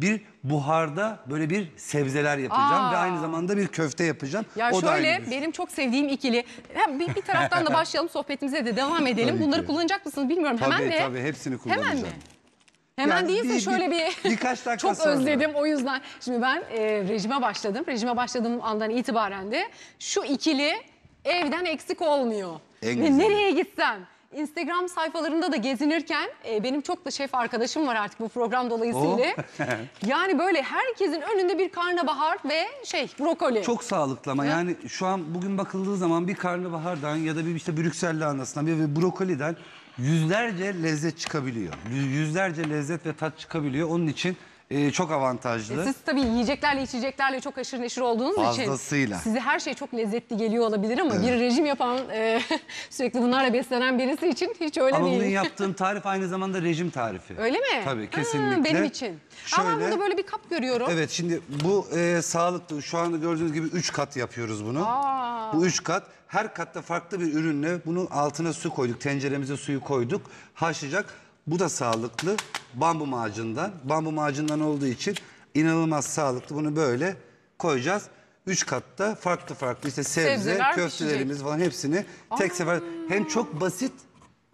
bir buharda böyle bir sebzeler yapacağım Aa. ve aynı zamanda bir köfte yapacağım. Ya o şöyle da benim çok sevdiğim ikili. Hem bir, bir taraftan da başlayalım sohbetimize de devam edelim. Tabii Bunları ki. kullanacak mısınız bilmiyorum. Tabii hemen de tabii hepsini kullanacağım. Hemen mi? Hemen Yani değilse bir- şöyle bir birkaç dakika çok sonra. özledim o yüzden. Şimdi ben e, rejime başladım. Rejime başladığım andan itibaren de şu ikili evden eksik olmuyor. En Ve nereye gitsem Instagram sayfalarında da gezinirken e, benim çok da şef arkadaşım var artık bu program dolayısıyla. Oh. yani böyle herkesin önünde bir karnabahar ve şey brokoli. Çok sağlıklı ama yani şu an bugün bakıldığı zaman bir karnabahardan ya da bir işte Brüksel lahanasından bir brokoliden yüzlerce lezzet çıkabiliyor. Yüzlerce lezzet ve tat çıkabiliyor. Onun için e, çok avantajlı. E siz tabii yiyeceklerle içeceklerle çok aşırı neşir olduğunuz Fazlasıyla. için size her şey çok lezzetli geliyor olabilir ama evet. bir rejim yapan e, sürekli bunlarla beslenen birisi için hiç öyle ama değil. Ama bunun yaptığım tarif aynı zamanda rejim tarifi. Öyle mi? Tabii kesinlikle. Ha, benim için. Şöyle, ama burada böyle bir kap görüyorum. Evet şimdi bu e, sağlıklı şu anda gördüğünüz gibi 3 kat yapıyoruz bunu. Aa. Bu 3 kat her katta farklı bir ürünle bunun altına su koyduk. Tenceremize suyu koyduk. Haşlayacak. Bu da sağlıklı. Bambu ağacından. Bambu ağacından olduğu için inanılmaz sağlıklı. Bunu böyle koyacağız. Üç katta farklı farklı işte sebze, Sebzeler köftelerimiz pişecek. falan hepsini tek Aa. sefer hem çok basit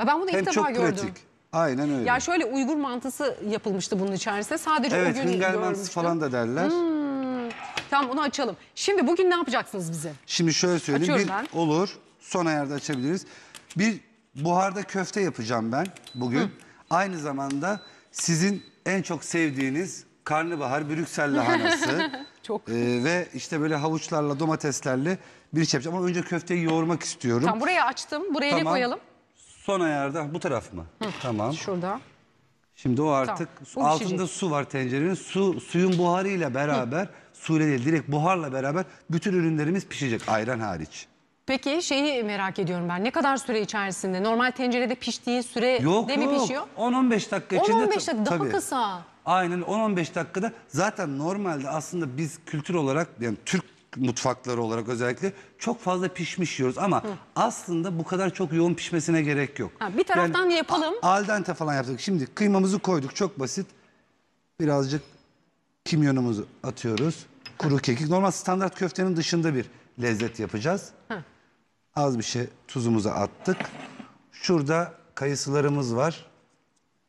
ben bunu ilk hem defa çok gördüm. pratik. Aynen öyle. Ya şöyle Uygur mantısı yapılmıştı bunun içerisinde. Sadece evet, o gün Hıngar mantısı falan da derler. Hmm. Tamam onu açalım. Şimdi bugün ne yapacaksınız bize? Şimdi şöyle söyleyeyim. Açıyorum bir, ben. Olur. Son ayarda açabiliriz. Bir buharda köfte yapacağım ben bugün. Hı aynı zamanda sizin en çok sevdiğiniz karnabahar Brüksel lahanası. Çok. Ee, ve işte böyle havuçlarla, domateslerle bir şey yapacağım. Ama önce köfteyi yoğurmak istiyorum. Tamam burayı açtım. Buraya ne koyalım? Son ayarda bu taraf mı? Tamam. Şurada. Şimdi o artık Tamam, altında su var tencerenin. Su suyun buharıyla beraber suyla değil direkt buharla beraber bütün ürünlerimiz pişecek ayran hariç. Peki şeyi merak ediyorum ben. Ne kadar süre içerisinde? Normal tencerede piştiği süre Yok mi yok pişiyor? 10-15 dakika içinde. 10-15 dakika daha tabii. kısa. Aynen 10-15 dakikada zaten normalde aslında biz kültür olarak yani Türk mutfakları olarak özellikle çok fazla pişmiş yiyoruz ama aslında bu kadar çok yoğun pişmesine gerek yok. Ha, bir taraftan yapalım. a- Al dente falan yaptık. Şimdi kıymamızı koyduk çok basit. Birazcık kimyonumuzu atıyoruz. Kuru kekik. Normal standart köftenin dışında bir lezzet yapacağız. Hı. Az bir şey tuzumuza attık. Şurada kayısılarımız var.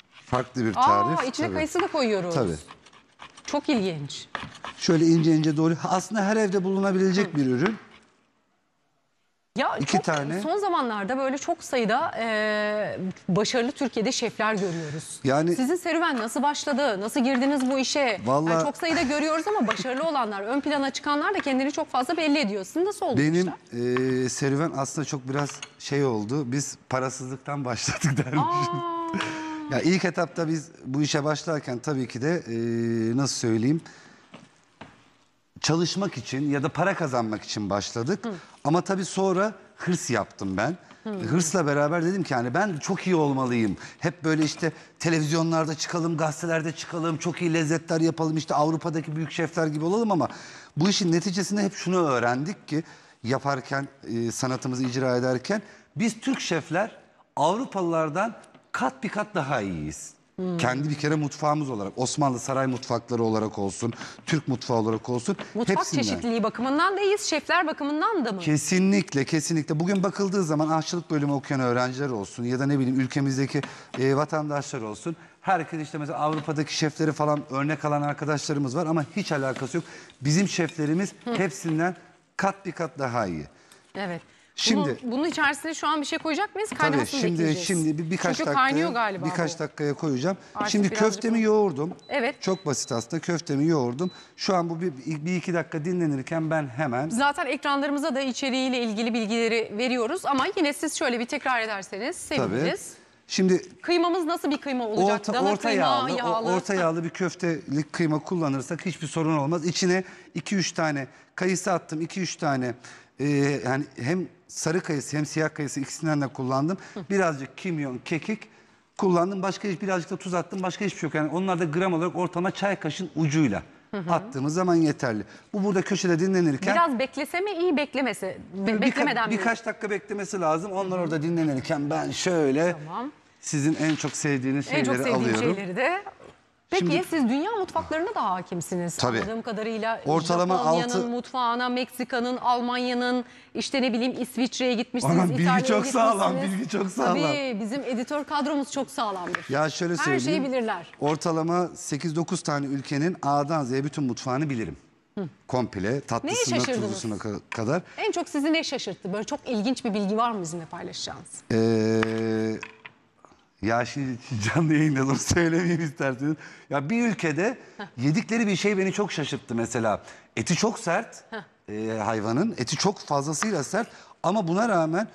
Farklı bir tarif. Aa, içine tabii. kayısı da koyuyoruz. Tabii. Çok ilginç. Şöyle ince ince doğru. Aslında her evde bulunabilecek Hı. bir ürün. Ya İki çok, tane. Son zamanlarda böyle çok sayıda e, başarılı Türkiye'de şefler görüyoruz. Yani sizin serüven nasıl başladı? Nasıl girdiniz bu işe? Vallahi yani çok sayıda görüyoruz ama başarılı olanlar, ön plana çıkanlar da kendini çok fazla belli ediyorsun. nasıl oldu? Benim e, serüven aslında çok biraz şey oldu. Biz parasızlıktan başladık dermişim. ya ilk etapta biz bu işe başlarken tabii ki de e, nasıl söyleyeyim? çalışmak için ya da para kazanmak için başladık. Hı. Ama tabii sonra hırs yaptım ben. Hmm. Hırsla beraber dedim ki hani ben çok iyi olmalıyım. Hep böyle işte televizyonlarda çıkalım, gazetelerde çıkalım, çok iyi lezzetler yapalım. işte Avrupa'daki büyük şefler gibi olalım ama bu işin neticesinde hep şunu öğrendik ki yaparken, e, sanatımızı icra ederken biz Türk şefler Avrupalılardan kat bir kat daha iyiyiz. Hmm. Kendi bir kere mutfağımız olarak, Osmanlı saray mutfakları olarak olsun, Türk mutfağı olarak olsun. Mutfak hepsinden. çeşitliliği bakımından da iyiyiz, şefler bakımından da mı? Kesinlikle, kesinlikle. Bugün bakıldığı zaman aşçılık bölümü okuyan öğrenciler olsun ya da ne bileyim ülkemizdeki e, vatandaşlar olsun. Herkes işte mesela Avrupa'daki şefleri falan örnek alan arkadaşlarımız var ama hiç alakası yok. Bizim şeflerimiz hepsinden kat bir kat daha iyi. Evet. Şimdi bunu, bunun içerisine şu an bir şey koyacak mıyız? Kaynamasını tabii, şimdi, bekleyeceğiz. Şimdi bir, birkaç Çünkü dakikaya, galiba birkaç bu. dakikaya koyacağım. Artık şimdi köftemi mı? yoğurdum. Evet. Çok basit aslında köftemi yoğurdum. Şu an bu bir, bir iki dakika dinlenirken ben hemen... Zaten ekranlarımıza da içeriğiyle ilgili bilgileri veriyoruz ama yine siz şöyle bir tekrar ederseniz seviniriz. Şimdi kıymamız nasıl bir kıyma olacak? Orta, orta kıyma, yağlı, yağlı. orta yağlı bir köftelik kıyma kullanırsak hiçbir sorun olmaz. İçine 2-3 tane kayısı attım, 2-3 tane e, yani hem sarı kayısı hem siyah kayısı ikisinden de kullandım. Birazcık kimyon, kekik kullandım. Başka hiç birazcık da tuz attım. Başka hiçbir şey yok. Yani onlar da gram olarak ortalama çay kaşın ucuyla attığımız zaman yeterli. Bu burada köşede dinlenirken Biraz beklese mi iyi beklemesi? Be- birka- beklemeden mi? birkaç dakika beklemesi lazım. Onlar orada dinlenirken ben şöyle Tamam. sizin en çok sevdiğiniz En çok şeyleri sevdiğim alıyorum. şeyleri de Peki Şimdi, siz dünya mutfaklarına da hakimsiniz. Tabii. Anladığım kadarıyla ortalama Japonya'nın altı... mutfağına, Meksika'nın, Almanya'nın işte ne bileyim İsviçre'ye gitmişsiniz. Aman, bilgi İtalya'ya çok sağlam, bilgi çok sağlam. Tabii bizim editör kadromuz çok sağlamdır. Ya şöyle Her söyleyeyim. Her şeyi bilirler. Ortalama 8-9 tane ülkenin A'dan Z'ye bütün mutfağını bilirim. Hı. Komple tatlısına tuzlusuna kadar. En çok sizi ne şaşırttı? Böyle çok ilginç bir bilgi var mı bizimle paylaşacağınız? Eee ya şimdi canlı yayında bunu söylemeyeyim isterseniz. Ya bir ülkede yedikleri bir şey beni çok şaşırttı mesela. Eti çok sert e, hayvanın. Eti çok fazlasıyla sert. Ama buna rağmen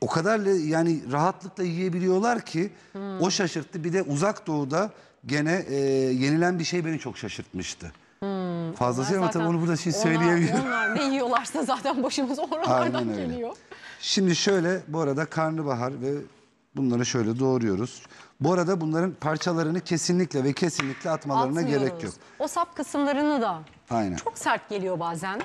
o kadar le- yani rahatlıkla yiyebiliyorlar ki hmm. o şaşırttı. Bir de uzak doğuda gene e, yenilen bir şey beni çok şaşırtmıştı. Hmm. Fazlasıyla ama tabii onu burada şimdi Onlar- söyleyemiyorum. Onlar ne yiyorlarsa zaten başımız oralardan geliyor. Şimdi şöyle bu arada karnıbahar ve Bunları şöyle doğruyoruz. Bu arada bunların parçalarını kesinlikle ve kesinlikle atmalarına gerek yok. O sap kısımlarını da Aynen. çok sert geliyor bazen.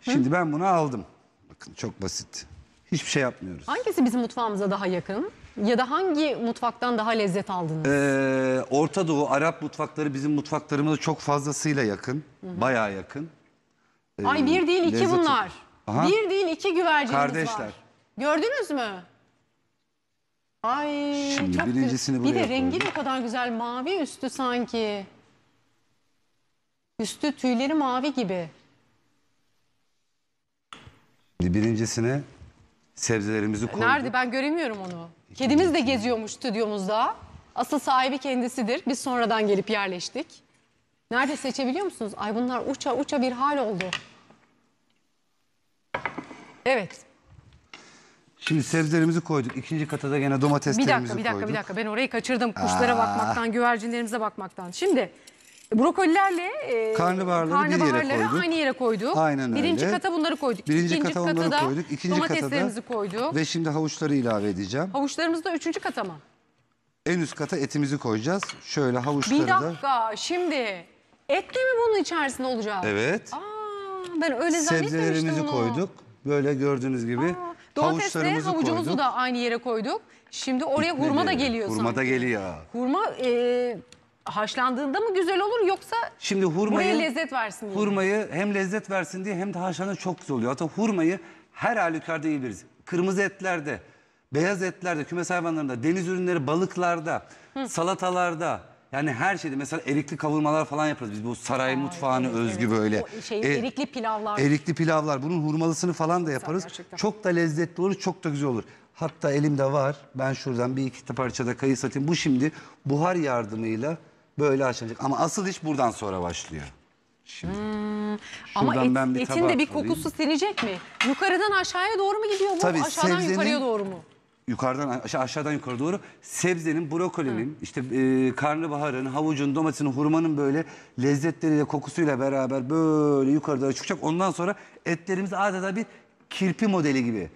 Şimdi ben bunu aldım. Bakın çok basit. Hiçbir şey yapmıyoruz. Hangisi bizim mutfağımıza daha yakın? Ya da hangi mutfaktan daha lezzet aldınız? Ee, Orta Doğu, Arap mutfakları bizim mutfaklarımıza çok fazlasıyla yakın. Bayağı yakın. Ee, Ay bir ee, değil iki lezzeti- bunlar. Aha. Bir değil iki güvercinimiz var. Kardeşler. Gördünüz mü? Ay Şimdi çok birincisini güzel. Bir de rengi koydum. o kadar güzel. Mavi üstü sanki. Üstü tüyleri mavi gibi. Şimdi birincisine sebzelerimizi koyduk. Nerede ben göremiyorum onu. Kedimiz de geziyormuş stüdyomuzda. Asıl sahibi kendisidir. Biz sonradan gelip yerleştik. Nerede seçebiliyor musunuz? Ay bunlar uça uça bir hal oldu. Evet. Şimdi sebzelerimizi koyduk. İkinci kata da gene domateslerimizi koyduk. Bir dakika, bir dakika, koyduk. bir dakika. Ben orayı kaçırdım. Kuşlara Aa. bakmaktan, güvercinlerimize bakmaktan. Şimdi brokolilerle e, karnabaharları, bir yere koyduk. aynı yere koyduk. Aynen öyle. Birinci kata bunları koyduk. Birinci İkinci kata onları da koyduk. İkinci domateslerimizi kata da, koyduk. Ve şimdi havuçları ilave edeceğim. Havuçlarımızı da üçüncü kata mı? En üst kata etimizi koyacağız. Şöyle havuçları da... Bir dakika, da... şimdi et mi bunun içerisinde olacak? Evet. Aa, ben öyle zannetmemiştim onu. Sebzelerimizi koyduk. Böyle gördüğünüz gibi... Aa. Domatesle havucumuzu koyduk. da aynı yere koyduk. Şimdi oraya Bitmedi. hurma da geliyor Hurma sanki. da geliyor. Hurma e, haşlandığında mı güzel olur yoksa Şimdi hurmayı... buraya lezzet versin diye. Hurmayı hem lezzet versin diye hem de haşlanınca çok güzel oluyor. Hatta hurmayı her halükarda yiyebiliriz. Kırmızı etlerde, beyaz etlerde, kümes hayvanlarında, deniz ürünleri, balıklarda, salatalarda, yani her şeyde mesela erikli kavurmalar falan yaparız biz bu saray Aa, mutfağını evet, özgü evet. böyle. O şey, e, erikli pilavlar. Erikli pilavlar bunun hurmalısını falan da yaparız. Gerçekten. Çok da lezzetli olur çok da güzel olur. Hatta elimde var ben şuradan bir iki parçada kayısı atayım. Bu şimdi buhar yardımıyla böyle açılacak ama asıl iş buradan sonra başlıyor. Şimdi. Hmm. Ama et, ben etin de bir kokusu silinecek mi? Yukarıdan aşağıya doğru mu gidiyor bu? Tabii, Aşağıdan sebzenin, yukarıya doğru mu? yukarıdan aşağı aşağıdan yukarı doğru sebzenin, brokolinin, işte e, karnabaharın, havucun, domatesin, hurmanın böyle lezzetleriyle, kokusuyla beraber böyle yukarı çıkacak. Ondan sonra etlerimiz adeta bir kirpi modeli gibi.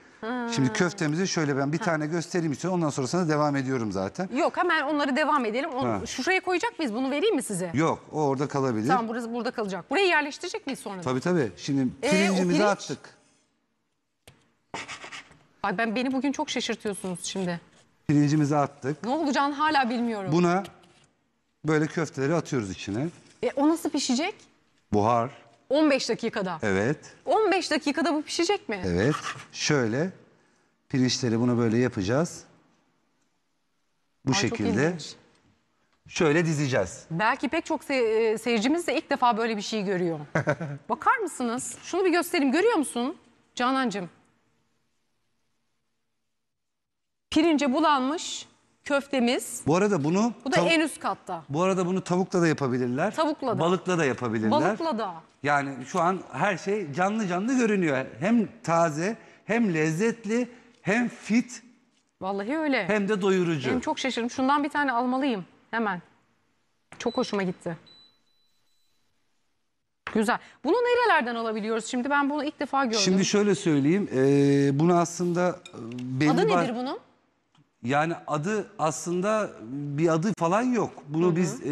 Şimdi köftemizi şöyle ben bir tane göstereyim istiyorum. Ondan sonra sana devam ediyorum zaten. Yok hemen onları devam edelim. Onu, şuraya koyacak mıyız? Bunu vereyim mi size? Yok o orada kalabilir. Tamam burası burada kalacak. Burayı yerleştirecek miyiz sonra? da? Tabii tabii. Şimdi Ee, pirincimizi pirinç? attık. Ay ben beni bugün çok şaşırtıyorsunuz şimdi. Pirincimizi attık. Ne olacağını hala bilmiyorum. Buna böyle köfteleri atıyoruz içine. E, o nasıl pişecek? Buhar. 15 dakikada. Evet. 15 dakikada bu pişecek mi? Evet. Şöyle pirinçleri bunu böyle yapacağız. Bu Ay, çok şekilde ilginç. şöyle dizeceğiz. Belki pek çok se- e, seyircimiz de ilk defa böyle bir şey görüyor. Bakar mısınız? Şunu bir göstereyim. Görüyor musun Canancığım? Pirince bulanmış köftemiz. Bu arada bunu Bu da en üst katta. bu arada bunu tavukla da yapabilirler. Tavukla da. Balıkla da yapabilirler. Balıkla da. Yani şu an her şey canlı canlı görünüyor. Hem taze, hem lezzetli, hem fit, Vallahi öyle. hem de doyurucu. Benim çok şaşırdım. Şundan bir tane almalıyım hemen. Çok hoşuma gitti. Güzel. Bunu nerelerden alabiliyoruz şimdi? Ben bunu ilk defa gördüm. Şimdi şöyle söyleyeyim. eee, bunu aslında e, belli Adı nedir bunun? Yani adı aslında bir adı falan yok. Bunu biz e,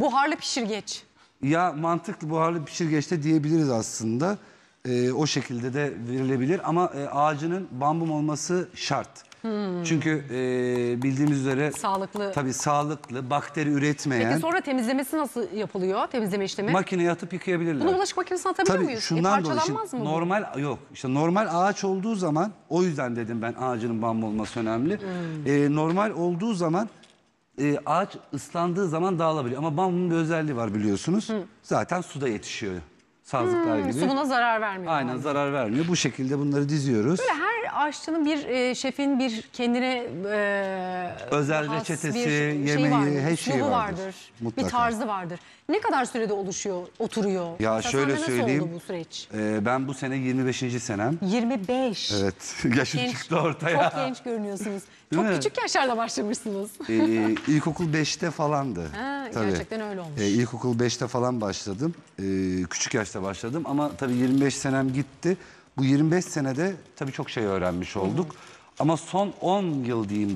Buharlı pişirgeç. ya mantıklı buharlı pişirgeçte diyebiliriz aslında. E, o şekilde de verilebilir ama e, ağacının bambum olması şart. Hmm. Çünkü e, bildiğimiz üzere Sağlıklı. tabii sağlıklı, bakteri üretmeyen Peki sonra temizlemesi nasıl yapılıyor? Temizleme işlemi. makineye atıp yıkayabilirler. Bunu bulaşık makinesine atabiliyor Tabii muyuz? E, şundan dolayı şimdi parçalanmaz bu? normal yok işte normal ağaç olduğu zaman o yüzden dedim ben ağacının bambu olması önemli. Ee, normal olduğu zaman e, ağaç ıslandığı zaman dağılabiliyor ama bambunun bir özelliği var biliyorsunuz. Zaten suda yetişiyor sazlıklar hmm, gibi. Subuna zarar vermiyor. Aynen yani. zarar vermiyor. Bu şekilde bunları diziyoruz. Böyle her aşçının bir e, şefin bir kendine e, özel reçetesi, bir yemeği, şey vardır, her şeyi vardır. vardır. Mutlaka. Bir tarzı vardır. Ne kadar sürede oluşuyor, oturuyor? Ya Mesela şöyle söyleyeyim. oldu bu süreç? E, ben bu sene 25. senem. 25. Evet. Yaşım genç, çıktı ortaya. Çok genç görünüyorsunuz. Değil Çok mi? küçük yaşlarda başlamışsınız. Ee, e, ilkokul 5'te falandı. Ha, tabii. Gerçekten öyle olmuş. Ee, ilkokul 5'te falan başladım. Ee, küçük yaşta başladım ama tabii 25 senem gitti. Bu 25 senede tabii çok şey öğrenmiş olduk. Hı -hı. Ama son 10 yıl diyeyim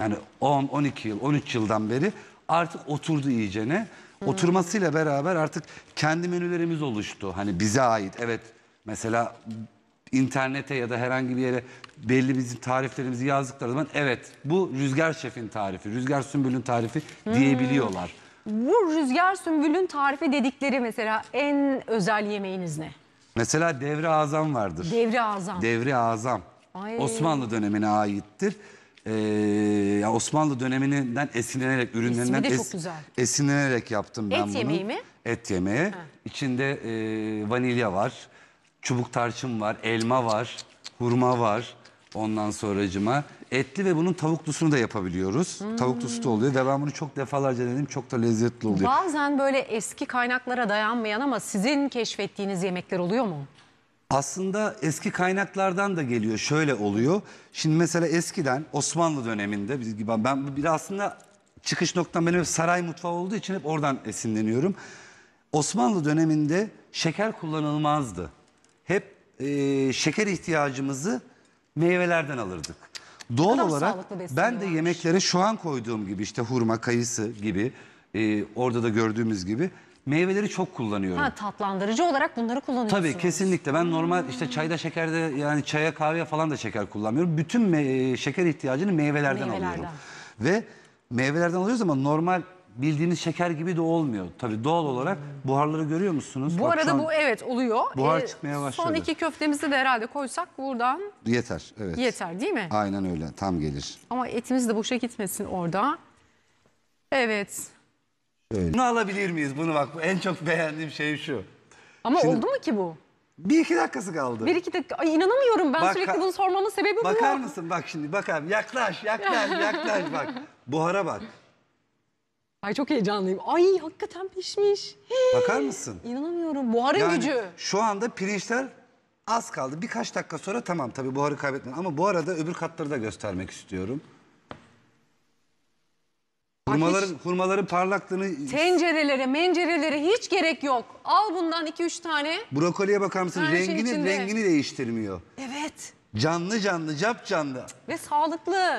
yani 10, 12 yıl, 13 yıldan beri artık oturdu iyicene. Hı Oturmasıyla beraber artık kendi menülerimiz oluştu. Hani bize ait evet mesela internete ya da herhangi bir yere belli bizim tariflerimizi yazdıkları zaman evet bu Rüzgar Şef'in tarifi, Rüzgar Sümbül'ün tarifi diyebiliyorlar. Hmm. Bu rüzgar sümbülün tarifi dedikleri mesela en özel yemeğiniz ne? Mesela devre azam vardır. Devre azam. Devre Azam. Ay. Osmanlı dönemine aittir. Ee, ya Osmanlı döneminden esinlenerek, ürünlerinden de esinlenerek yaptım ben Et bunu. yemeği mi? Et yemeği. İçinde e, vanilya var, çubuk tarçın var, elma var, hurma var. Ondan sonracıma etli ve bunun tavuklusunu da yapabiliyoruz. Hmm. Tavuklusu da oluyor ve ben bunu çok defalarca denedim. Çok da lezzetli oluyor. Bazen böyle eski kaynaklara dayanmayan ama sizin keşfettiğiniz yemekler oluyor mu? Aslında eski kaynaklardan da geliyor. Şöyle oluyor. Şimdi mesela eskiden Osmanlı döneminde biz gibi ben bir aslında çıkış noktam benim saray mutfağı olduğu için hep oradan esinleniyorum. Osmanlı döneminde şeker kullanılmazdı hep e, şeker ihtiyacımızı meyvelerden alırdık. Doğal olarak ben de yemeklere şu an koyduğum gibi işte hurma, kayısı gibi e, orada da gördüğümüz gibi meyveleri çok kullanıyorum. Ha, tatlandırıcı olarak bunları kullanıyorsunuz. Tabii kesinlikle ben normal işte çayda şekerde yani çaya kahveye falan da şeker kullanmıyorum. Bütün me- şeker ihtiyacını meyvelerden, Meyvelerden. alıyorum. Ve meyvelerden alıyoruz ama normal bildiğiniz şeker gibi de olmuyor. Tabii doğal olarak buharları görüyor musunuz? Bu Bak arada bu evet oluyor. buhar ee, çıkmaya başladı. Son iki köftemizi de herhalde koysak buradan Yeter. Evet. yeter değil mi? Aynen öyle. Tam gelir. Ama etimiz de boşa gitmesin orada. Evet. Bunu alabilir miyiz? Bunu bak en çok beğendiğim şey şu. Ama oldu mu ki bu? Bir iki dakikası kaldı. Bir iki dakika. Ay inanamıyorum ben Baka- sürekli bunu sormamın sebebi bu. Bakar mısın? Bak şimdi bakar. Yaklaş, yaklaş, yaklaş bak. Buhara bak. Ay çok heyecanlıyım. Ay hakikaten pişmiş. Bakar mısın? İnanamıyorum. Buharın Yani gücü. şu anda pirinçler az kaldı. Birkaç dakika sonra tamam tabii buharı kaybetmeden. Ama bu arada öbür katları da göstermek istiyorum. Hurmaların, hurmaların parlaklığını... Tencerelere, mencerelere hiç gerek yok. Al bundan iki üç tane. Brokoliye bakar mısın? Rengini, rengini değiştirmiyor. Evet. Canlı canlı, cap canlı. Ve sağlıklı.